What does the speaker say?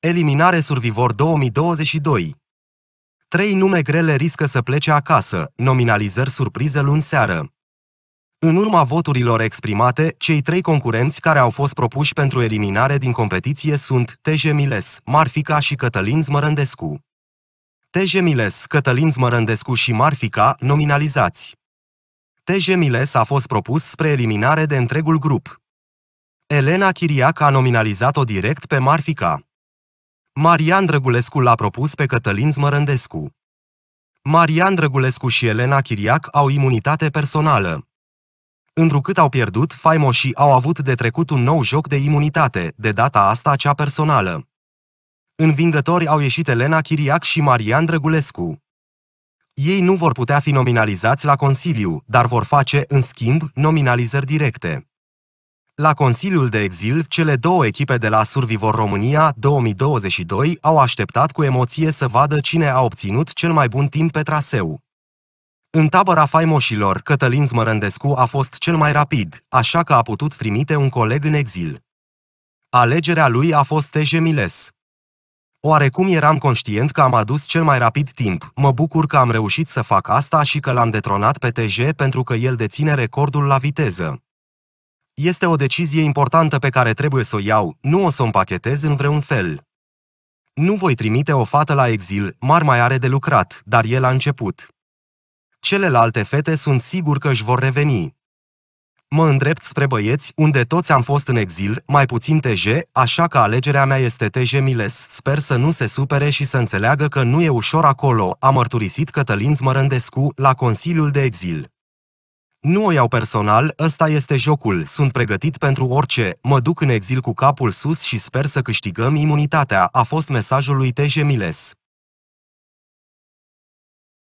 Eliminare Survivor 2022 Trei nume grele riscă să plece acasă, nominalizări surprize luni seară. În urma voturilor exprimate, cei trei concurenți care au fost propuși pentru eliminare din competiție sunt TJ Miles, Marfica și Cătălin Zmărândescu. TJ Miles, Cătălin Zmărândescu și Marfica, nominalizați. TJ Miles a fost propus spre eliminare de întregul grup. Elena Chiriac a nominalizat-o direct pe Marfica. Marian Drăgulescu l-a propus pe Cătălin Zmărândescu. Marian Drăgulescu și Elena Chiriac au imunitate personală. Întrucât au pierdut faimoșii au avut de trecut un nou joc de imunitate, de data asta cea personală. Învingători au ieșit Elena Chiriac și Marian Drăgulescu. Ei nu vor putea fi nominalizați la Consiliu, dar vor face, în schimb, nominalizări directe. La Consiliul de Exil, cele două echipe de la Survivor România 2022 au așteptat cu emoție să vadă cine a obținut cel mai bun timp pe traseu. În tabăra faimoșilor, Cătălin Zmărândescu a fost cel mai rapid, așa că a putut trimite un coleg în exil. Alegerea lui a fost Teje Miles. Oarecum eram conștient că am adus cel mai rapid timp, mă bucur că am reușit să fac asta și că l-am detronat pe TJ pentru că el deține recordul la viteză. Este o decizie importantă pe care trebuie să o iau, nu o să o împachetez în vreun fel. Nu voi trimite o fată la exil, Mar mai are de lucrat, dar el a început. Celelalte fete sunt sigur că își vor reveni. Mă îndrept spre băieți, unde toți am fost în exil, mai puțin TJ, așa că alegerea mea este TJ Miles. Sper să nu se supere și să înțeleagă că nu e ușor acolo, a mărturisit Cătălin Zmărândescu la Consiliul de Exil. Nu o iau personal, ăsta este jocul, sunt pregătit pentru orice, mă duc în exil cu capul sus și sper să câștigăm imunitatea, a fost mesajul lui Tejemiles.